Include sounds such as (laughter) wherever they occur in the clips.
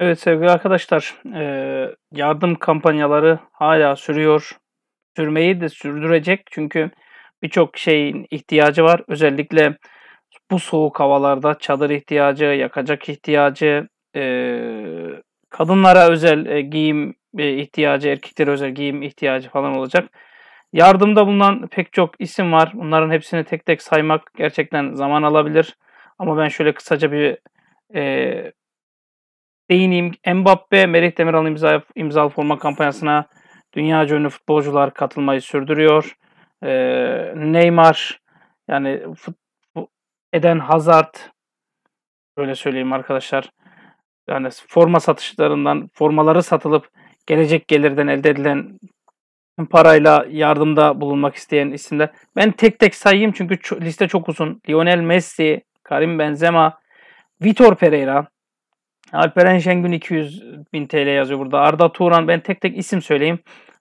Evet sevgili arkadaşlar, e, yardım kampanyaları hala sürüyor. Sürmeyi de sürdürecek çünkü birçok şeyin ihtiyacı var. Özellikle bu soğuk havalarda çadır ihtiyacı, yakacak ihtiyacı, e, kadınlara özel e, giyim ihtiyacı, erkeklere özel giyim ihtiyacı falan olacak. Yardımda bulunan pek çok isim var. Bunların hepsini tek tek saymak gerçekten zaman alabilir. Ama ben şöyle kısaca bir e, değineyim. Mbappe, Merih Demiral'ın imza, imzalı forma kampanyasına dünya ünlü futbolcular katılmayı sürdürüyor. Ee, Neymar, yani Eden Hazard, böyle söyleyeyim arkadaşlar. Yani forma satışlarından, formaları satılıp gelecek gelirden elde edilen parayla yardımda bulunmak isteyen isimler. Ben tek tek sayayım çünkü liste çok uzun. Lionel Messi, Karim Benzema, Vitor Pereira, Alperen Şengün 200 bin TL yazıyor burada. Arda Turan ben tek tek isim söyleyeyim.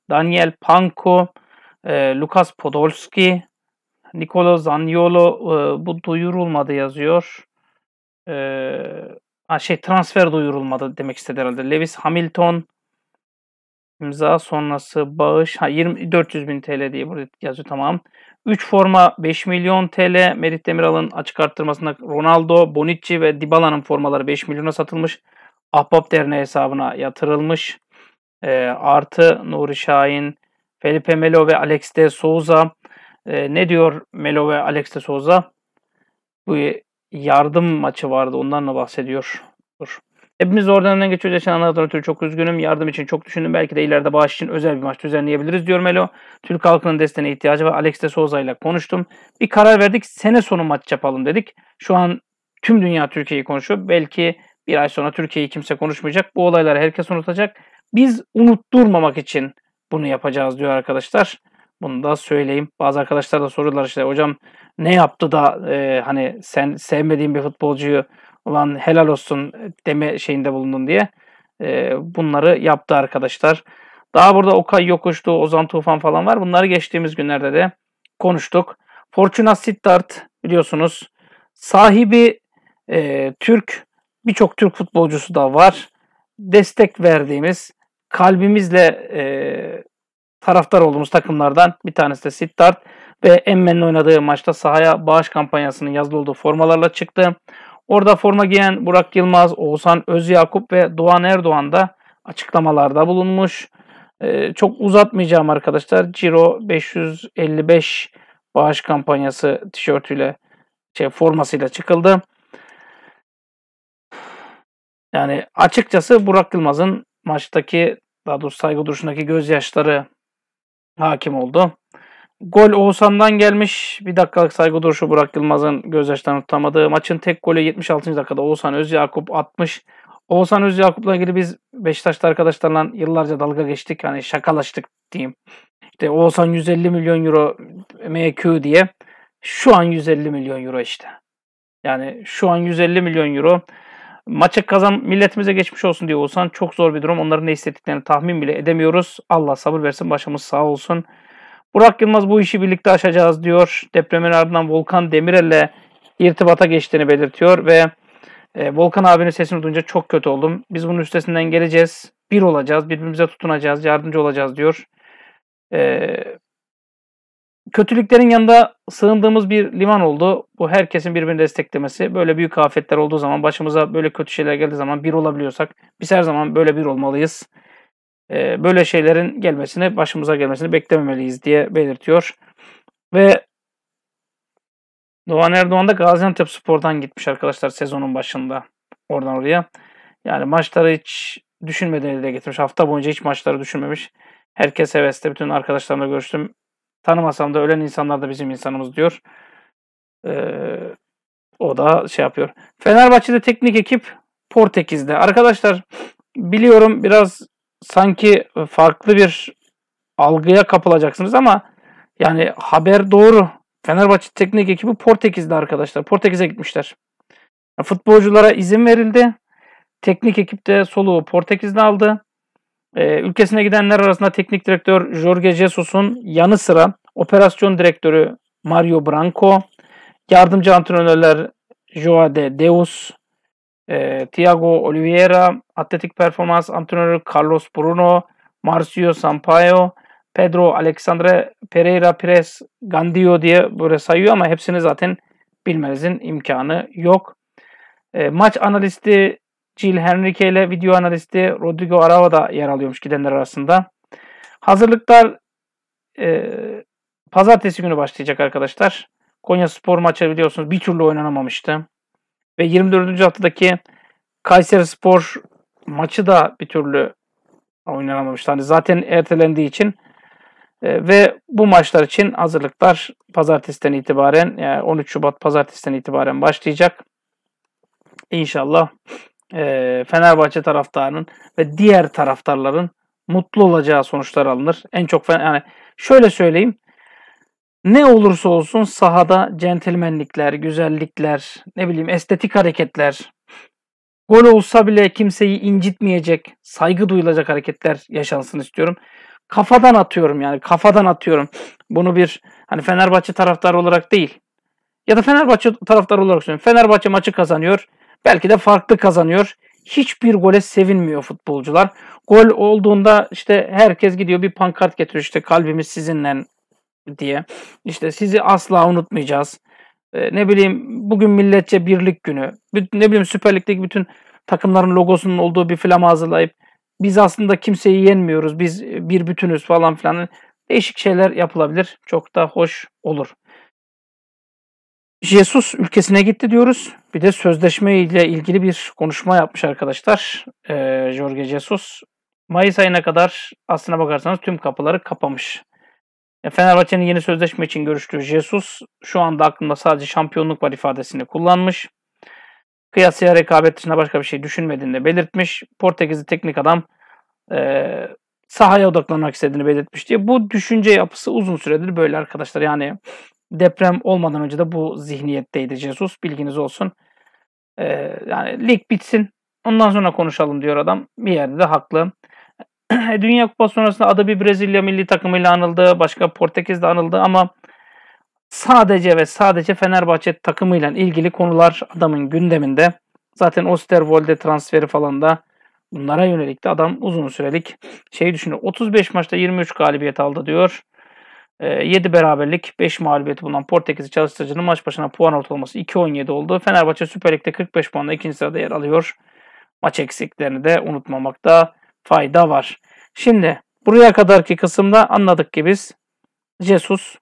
Daniel Panko, e, Lukas Podolski, Nikola Zaniolo e, bu duyurulmadı yazıyor. E, ha şey transfer duyurulmadı demek istedi herhalde. Lewis Hamilton, imza sonrası bağış ha, 20, 400 bin TL diye burada yazıyor tamam. 3 forma 5 milyon TL Merih Demiral'ın açık arttırmasında Ronaldo, Bonici ve Dybala'nın formaları 5 milyona satılmış. Ahbap Derneği hesabına yatırılmış. E, artı Nuri Şahin, Felipe Melo ve Alex de Souza. E, ne diyor Melo ve Alex de Souza? Bu yardım maçı vardı ondan da bahsediyor. Dur. Hepimiz zor dönemden geçiyoruz. Yaşananlardan ötürü çok üzgünüm. Yardım için çok düşündüm. Belki de ileride bağış için özel bir maç düzenleyebiliriz diyor Melo. Türk halkının desteğine ihtiyacı var. Alex de Souza ile konuştum. Bir karar verdik. Sene sonu maç yapalım dedik. Şu an tüm dünya Türkiye'yi konuşuyor. Belki bir ay sonra Türkiye'yi kimse konuşmayacak. Bu olayları herkes unutacak. Biz unutturmamak için bunu yapacağız diyor arkadaşlar. Bunu da söyleyeyim. Bazı arkadaşlar da soruyorlar işte hocam ne yaptı da e, hani sen sevmediğin bir futbolcuyu ulan helal olsun e, deme şeyinde bulundun diye e, bunları yaptı arkadaşlar. Daha burada Okay Yokuş'tu, Ozan Tufan falan var. Bunları geçtiğimiz günlerde de konuştuk. Fortuna Sittard biliyorsunuz sahibi e, Türk birçok Türk futbolcusu da var. Destek verdiğimiz kalbimizle e, taraftar olduğumuz takımlardan bir tanesi de Sittard ve Emmen'in oynadığı maçta sahaya bağış kampanyasının yazılı olduğu formalarla çıktı. Orada forma giyen Burak Yılmaz, Oğuzhan Özyakup ve Doğan Erdoğan da açıklamalarda bulunmuş. Ee, çok uzatmayacağım arkadaşlar. Ciro 555 bağış kampanyası tişörtüyle şey formasıyla çıkıldı. Yani açıkçası Burak Yılmaz'ın maçtaki daha doğrusu saygı duruşundaki gözyaşları hakim oldu. Gol Oğuzhan'dan gelmiş. Bir dakikalık saygı duruşu Burak Yılmaz'ın gözyaşlarını tutamadığı. Maçın tek golü 76. dakikada Oğuzhan Özyakup atmış. Oğuzhan Özyakup'la ilgili biz Beşiktaş'ta arkadaşlarla yıllarca dalga geçtik. Hani şakalaştık diyeyim. İşte Oğuzhan 150 milyon euro MQ diye. Şu an 150 milyon euro işte. Yani şu an 150 milyon euro. Maçı kazan milletimize geçmiş olsun diyor Oğuzhan. Çok zor bir durum. Onların ne hissettiklerini tahmin bile edemiyoruz. Allah sabır versin. Başımız sağ olsun. Burak Yılmaz bu işi birlikte aşacağız diyor. Depremin ardından Volkan Demirel'le irtibata geçtiğini belirtiyor ve e, Volkan abinin sesini duyunca çok kötü oldum. Biz bunun üstesinden geleceğiz. Bir olacağız, birbirimize tutunacağız, yardımcı olacağız diyor. E, kötülüklerin yanında sığındığımız bir liman oldu. Bu herkesin birbirini desteklemesi. Böyle büyük afetler olduğu zaman, başımıza böyle kötü şeyler geldiği zaman bir olabiliyorsak biz her zaman böyle bir olmalıyız ee, böyle şeylerin gelmesini, başımıza gelmesini beklememeliyiz diye belirtiyor. Ve Doğan Erdoğan da Gaziantep Spor'dan gitmiş arkadaşlar sezonun başında oradan oraya. Yani maçları hiç düşünmeden elde getirmiş. Hafta boyunca hiç maçları düşünmemiş. Herkes hevesli. Bütün arkadaşlarımla görüştüm. Tanımasam da ölen insanlar da bizim insanımız diyor. Ee, o da şey yapıyor. Fenerbahçe'de teknik ekip Portekiz'de. Arkadaşlar biliyorum biraz sanki farklı bir algıya kapılacaksınız ama yani haber doğru. Fenerbahçe teknik ekibi Portekiz'de arkadaşlar. Portekiz'e gitmişler. Futbolculara izin verildi. Teknik ekip de soluğu Portekiz'de aldı. Ee, ülkesine gidenler arasında teknik direktör Jorge Jesus'un yanı sıra operasyon direktörü Mario Branco, yardımcı antrenörler Joao de Deus, e, Thiago Oliveira, atletik performans antrenörü Carlos Bruno, Marcio Sampaio, Pedro Alexandre Pereira Pires Gandio diye böyle sayıyor ama hepsini zaten bilmenizin imkanı yok. E, maç analisti Jill Henrique ile video analisti Rodrigo Arava da yer alıyormuş gidenler arasında. Hazırlıklar e, pazartesi günü başlayacak arkadaşlar. Konya Spor maçı biliyorsunuz bir türlü oynanamamıştı. Ve 24. haftadaki Kayseri Spor maçı da bir türlü oynanamamıştı. Hani zaten ertelendiği için e, ve bu maçlar için hazırlıklar pazartesiden itibaren yani 13 Şubat pazartesiden itibaren başlayacak. İnşallah e, Fenerbahçe taraftarının ve diğer taraftarların mutlu olacağı sonuçlar alınır. En çok yani şöyle söyleyeyim ne olursa olsun sahada centilmenlikler, güzellikler, ne bileyim estetik hareketler, gol olsa bile kimseyi incitmeyecek, saygı duyulacak hareketler yaşansın istiyorum. Kafadan atıyorum yani kafadan atıyorum. Bunu bir hani Fenerbahçe taraftarı olarak değil. Ya da Fenerbahçe taraftarı olarak söylüyorum. Fenerbahçe maçı kazanıyor. Belki de farklı kazanıyor. Hiçbir gole sevinmiyor futbolcular. Gol olduğunda işte herkes gidiyor bir pankart getiriyor işte kalbimiz sizinle diye. İşte sizi asla unutmayacağız. E, ne bileyim bugün milletçe birlik günü. Ne bileyim Süper Lig'deki bütün takımların logosunun olduğu bir flama hazırlayıp biz aslında kimseyi yenmiyoruz. Biz bir bütünüz falan filan. Değişik şeyler yapılabilir. Çok da hoş olur. Jesus ülkesine gitti diyoruz. Bir de sözleşme ile ilgili bir konuşma yapmış arkadaşlar. Ee, Jorge Jesus. Mayıs ayına kadar aslına bakarsanız tüm kapıları kapamış. E, Fenerbahçe'nin yeni sözleşme için görüştüğü Jesus şu anda aklında sadece şampiyonluk var ifadesini kullanmış. Kıyasıya rekabet dışında başka bir şey düşünmediğini de belirtmiş. Portekizli teknik adam e, sahaya odaklanmak istediğini belirtmiş diye. Bu düşünce yapısı uzun süredir böyle arkadaşlar. Yani deprem olmadan önce de bu zihniyetteydi Jesus. Bilginiz olsun. E, yani lig bitsin ondan sonra konuşalım diyor adam. Bir yerde de haklı. (clears throat) Dünya Kupası sonrasında adı bir Brezilya milli takımıyla anıldı. Başka Portekiz de anıldı ama sadece ve sadece Fenerbahçe takımıyla ilgili konular adamın gündeminde. Zaten Osterwolde transferi falan da bunlara yönelik de adam uzun sürelik şey düşünüyor. 35 maçta 23 galibiyet aldı diyor. 7 ee, beraberlik 5 mağlubiyeti bulunan Portekiz'i çalıştırıcının maç başına puan ortalaması 2.17 oldu. Fenerbahçe Süper Lig'de 45 puanla ikinci sırada yer alıyor. Maç eksiklerini de unutmamakta fayda var. Şimdi buraya kadarki kısımda anladık ki biz Jesus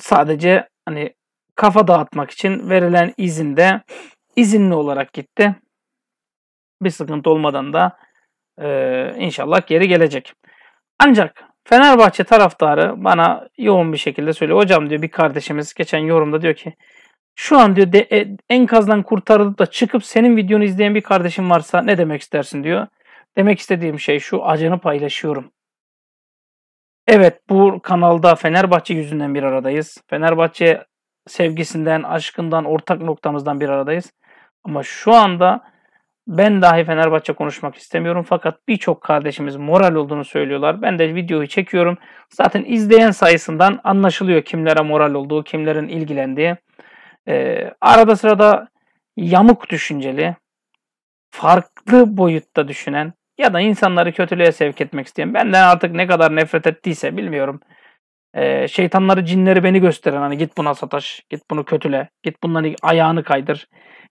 sadece hani kafa dağıtmak için verilen izinde izinli olarak gitti. Bir sıkıntı olmadan da e, inşallah geri gelecek. Ancak Fenerbahçe taraftarı bana yoğun bir şekilde söylüyor. Hocam diyor bir kardeşimiz geçen yorumda diyor ki şu an diyor de, e, enkazdan kurtarılıp da çıkıp senin videonu izleyen bir kardeşim varsa ne demek istersin diyor. Demek istediğim şey şu acını paylaşıyorum. Evet bu kanalda Fenerbahçe yüzünden bir aradayız. Fenerbahçe sevgisinden, aşkından, ortak noktamızdan bir aradayız. Ama şu anda ben dahi Fenerbahçe konuşmak istemiyorum fakat birçok kardeşimiz moral olduğunu söylüyorlar. Ben de videoyu çekiyorum. Zaten izleyen sayısından anlaşılıyor kimlere moral olduğu, kimlerin ilgilendiği. Ee, arada sırada yamuk düşünceli, farklı boyutta düşünen, ya da insanları kötülüğe sevk etmek isteyen benden artık ne kadar nefret ettiyse bilmiyorum. Ee, şeytanları cinleri beni gösteren hani git buna sataş, git bunu kötüle, git bunların hani ayağını kaydır,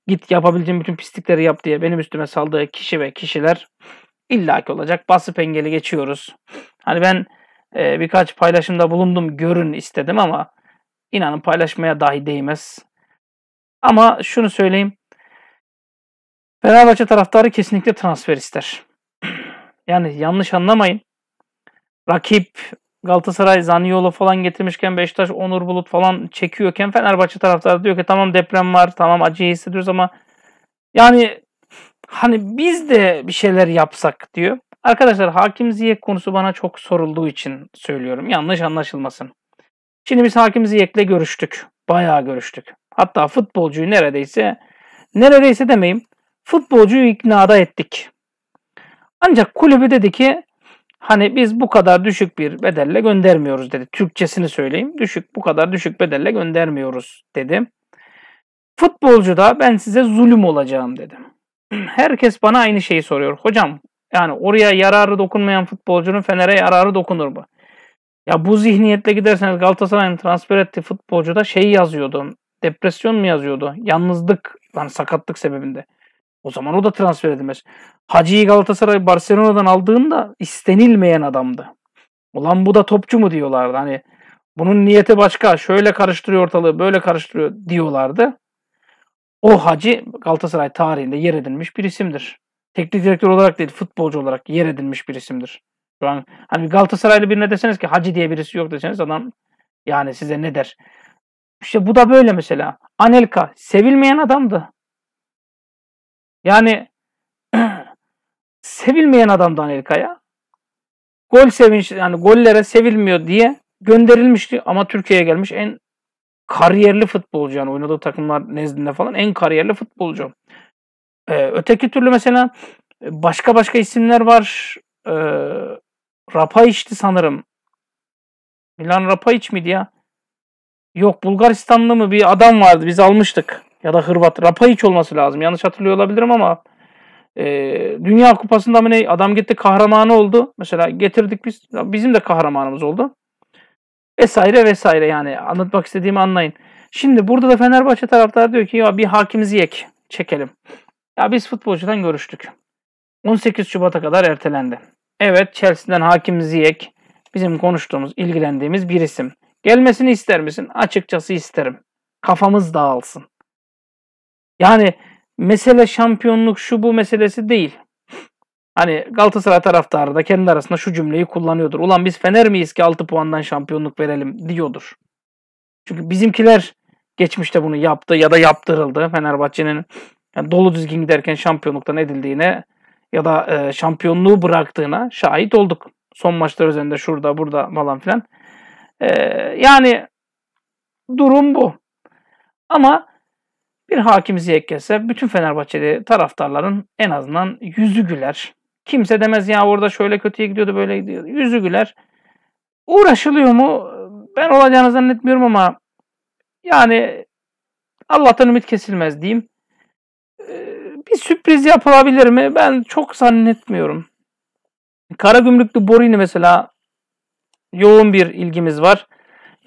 git yapabileceğim bütün pislikleri yap diye benim üstüme saldığı kişi ve kişiler illaki olacak. Basıp engeli geçiyoruz. Hani ben e, birkaç paylaşımda bulundum görün istedim ama inanın paylaşmaya dahi değmez. Ama şunu söyleyeyim. Fenerbahçe taraftarı kesinlikle transfer ister yani yanlış anlamayın. Rakip Galatasaray Zaniolo falan getirmişken Beşiktaş Onur Bulut falan çekiyorken Fenerbahçe taraftarı diyor ki tamam deprem var tamam acı hissediyoruz ama yani hani biz de bir şeyler yapsak diyor. Arkadaşlar Hakim Ziyek konusu bana çok sorulduğu için söylüyorum. Yanlış anlaşılmasın. Şimdi biz Hakim Ziyek'le görüştük. Bayağı görüştük. Hatta futbolcuyu neredeyse neredeyse demeyeyim futbolcuyu iknada ettik. Ancak kulübü dedi ki hani biz bu kadar düşük bir bedelle göndermiyoruz dedi. Türkçesini söyleyeyim. Düşük bu kadar düşük bedelle göndermiyoruz dedi. Futbolcu da ben size zulüm olacağım dedim. (clears throat) Herkes bana aynı şeyi soruyor. Hocam yani oraya yararı dokunmayan futbolcunun Fener'e yararı dokunur mu? Ya bu zihniyetle giderseniz Galatasaray'ın transfer ettiği futbolcu da şey yazıyordu. Depresyon mu yazıyordu? Yalnızlık yani sakatlık sebebinde. O zaman o da transfer edilmez. Hacı'yı Galatasaray Barcelona'dan aldığında istenilmeyen adamdı. Ulan bu da topçu mu diyorlardı. Hani bunun niyeti başka. Şöyle karıştırıyor ortalığı, böyle karıştırıyor diyorlardı. O Hacı Galatasaray tarihinde yer edinmiş bir isimdir. Teknik direktör olarak değil, futbolcu olarak yer edinmiş bir isimdir. Şu an hani Galatasaraylı birine deseniz ki Hacı diye birisi yok deseniz adam yani size ne der? İşte bu da böyle mesela. Anelka sevilmeyen adamdı. Yani (clears throat) sevilmeyen adam Daniel Gol sevinç yani gollere sevilmiyor diye gönderilmişti ama Türkiye'ye gelmiş en kariyerli futbolcu yani oynadığı takımlar nezdinde falan en kariyerli futbolcu. Ee, öteki türlü mesela e, başka başka isimler var. Ee, içti sanırım. Milan rapa iç miydi ya? Yok Bulgaristanlı mı bir adam vardı biz almıştık ya da Hırvat Rapayiç olması lazım. Yanlış hatırlıyor olabilirim ama e, Dünya Kupası'nda mı ne adam gitti kahramanı oldu. Mesela getirdik biz bizim de kahramanımız oldu. Vesaire vesaire yani anlatmak istediğimi anlayın. Şimdi burada da Fenerbahçe taraftarı diyor ki ya bir hakimizi yek çekelim. Ya biz futbolcudan görüştük. 18 Şubat'a kadar ertelendi. Evet Chelsea'den Hakim Ziyech bizim konuştuğumuz, ilgilendiğimiz bir isim. Gelmesini ister misin? Açıkçası isterim. Kafamız dağılsın. Yani mesele şampiyonluk şu bu meselesi değil. Hani Galatasaray taraftarı da kendi arasında şu cümleyi kullanıyordur. Ulan biz Fener miyiz ki 6 puandan şampiyonluk verelim diyordur. Çünkü bizimkiler geçmişte bunu yaptı ya da yaptırıldı. Fenerbahçe'nin yani dolu düzgün giderken şampiyonluktan edildiğine ya da e, şampiyonluğu bıraktığına şahit olduk. Son maçlar üzerinde şurada burada falan filan. E, yani durum bu. Ama bir hakim ziyek gelse bütün Fenerbahçeli taraftarların en azından yüzü güler. Kimse demez ya orada şöyle kötüye gidiyordu böyle gidiyordu. Yüzü güler. Uğraşılıyor mu? Ben olacağını zannetmiyorum ama yani Allah'tan ümit kesilmez diyeyim. Ee, bir sürpriz yapılabilir mi? Ben çok zannetmiyorum. Karagümrüklü Borini mesela yoğun bir ilgimiz var.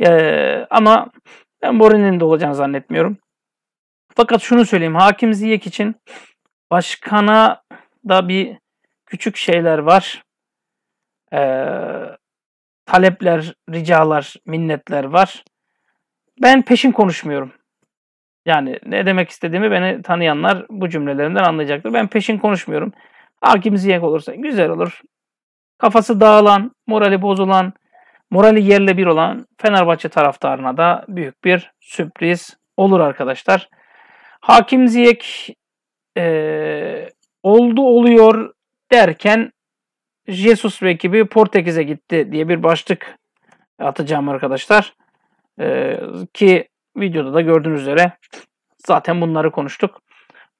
Ee, ama ben Borini'nin de olacağını zannetmiyorum. Fakat şunu söyleyeyim. Hakim Ziyek için başkana da bir küçük şeyler var. Ee, talepler, ricalar, minnetler var. Ben peşin konuşmuyorum. Yani ne demek istediğimi beni tanıyanlar bu cümlelerinden anlayacaktır. Ben peşin konuşmuyorum. Hakim Ziyek olursa güzel olur. Kafası dağılan, morali bozulan, morali yerle bir olan Fenerbahçe taraftarına da büyük bir sürpriz olur arkadaşlar. Hakim Ziyek e, oldu oluyor derken Jesus ve ekibi Portekiz'e gitti diye bir başlık atacağım arkadaşlar. E, ki videoda da gördüğünüz üzere zaten bunları konuştuk.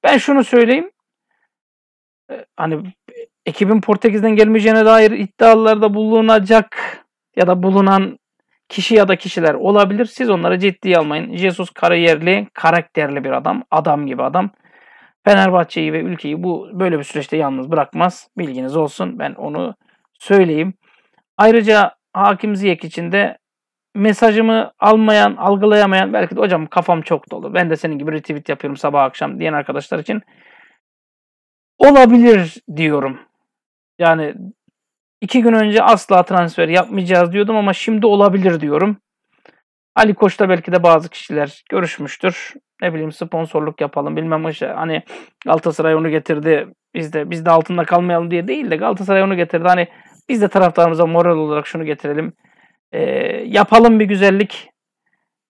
Ben şunu söyleyeyim. E, hani ekibin Portekiz'den gelmeyeceğine dair iddialarda bulunacak ya da bulunan kişi ya da kişiler olabilir. Siz onları ciddiye almayın. Jesus kariyerli, karakterli bir adam. Adam gibi adam. Fenerbahçe'yi ve ülkeyi bu böyle bir süreçte yalnız bırakmaz. Bilginiz olsun. Ben onu söyleyeyim. Ayrıca Hakim Ziyek için de mesajımı almayan, algılayamayan belki de hocam kafam çok dolu. Ben de senin gibi retweet yapıyorum sabah akşam diyen arkadaşlar için olabilir diyorum. Yani İki gün önce asla transfer yapmayacağız diyordum ama şimdi olabilir diyorum. Ali Koç'ta belki de bazı kişiler görüşmüştür. Ne bileyim sponsorluk yapalım bilmem işte şey. hani Galatasaray onu getirdi. Biz de biz de altında kalmayalım diye değil de Galatasaray onu getirdi. Hani biz de taraftarımıza moral olarak şunu getirelim. E, yapalım bir güzellik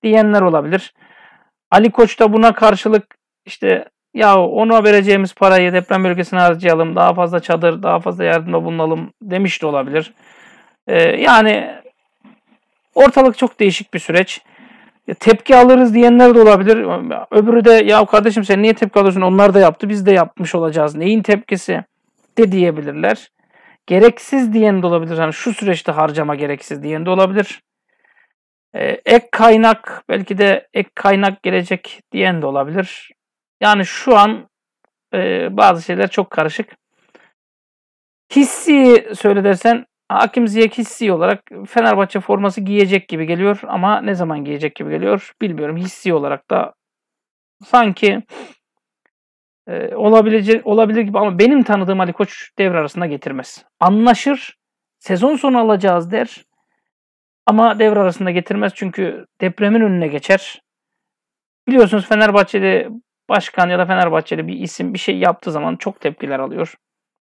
diyenler olabilir. Ali Koç da buna karşılık işte ya ona vereceğimiz parayı deprem bölgesine harcayalım, daha fazla çadır, daha fazla yardımda bulunalım demiş de olabilir. Ee, yani ortalık çok değişik bir süreç. Ya, tepki alırız diyenler de olabilir. Öbürü de ya kardeşim sen niye tepki alıyorsun? Onlar da yaptı, biz de yapmış olacağız. Neyin tepkisi? De diyebilirler. Gereksiz diyen de olabilir. Yani şu süreçte harcama gereksiz diyen de olabilir. Ee, ek kaynak belki de ek kaynak gelecek diyen de olabilir yani şu an e, bazı şeyler çok karışık. Hissi söyle dersen Hakim Ziyek hissi olarak Fenerbahçe forması giyecek gibi geliyor ama ne zaman giyecek gibi geliyor bilmiyorum. Hissi olarak da sanki e, olabilecek olabilir gibi ama benim tanıdığım Ali Koç devre arasında getirmez. Anlaşır, sezon sonu alacağız der ama devre arasında getirmez çünkü depremin önüne geçer. Biliyorsunuz Fenerbahçe'de başkan ya da Fenerbahçeli bir isim bir şey yaptığı zaman çok tepkiler alıyor.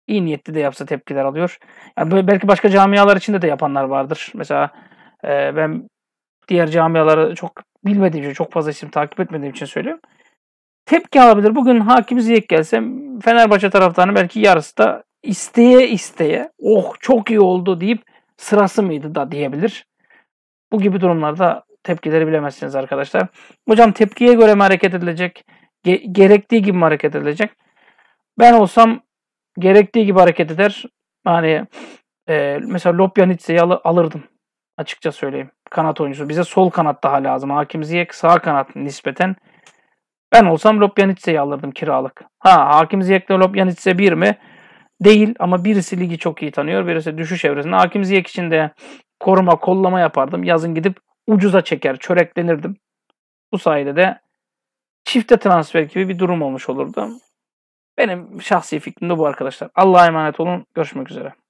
İyi niyetli de yapsa tepkiler alıyor. Yani böyle belki başka camialar içinde de yapanlar vardır. Mesela e, ben diğer camiaları çok bilmediğim için, çok fazla isim takip etmediğim için söylüyorum. Tepki alabilir. Bugün Hakim Ziyek gelse Fenerbahçe taraftarının belki yarısı da isteye isteye oh çok iyi oldu deyip sırası mıydı da diyebilir. Bu gibi durumlarda tepkileri bilemezsiniz arkadaşlar. Hocam tepkiye göre mi hareket edilecek? Ge- gerektiği gibi hareket edilecek. Ben olsam gerektiği gibi hareket eder. Yani e, mesela Lopjanic'i al- alırdım. Açıkça söyleyeyim. Kanat oyuncusu. Bize sol kanat daha lazım. Hakim Ziyech sağ kanat nispeten. Ben olsam Lopjanic'i alırdım kiralık. Ha Hakim Ziyech'le Lopjanic'e bir mi? Değil ama birisi ligi çok iyi tanıyor. Birisi düşüş evresinde. Hakim Ziyech için de koruma kollama yapardım. Yazın gidip ucuza çeker, çöreklenirdim. Bu sayede de çifte transfer gibi bir durum olmuş olurdu. Benim şahsi fikrim de bu arkadaşlar. Allah'a emanet olun. Görüşmek üzere.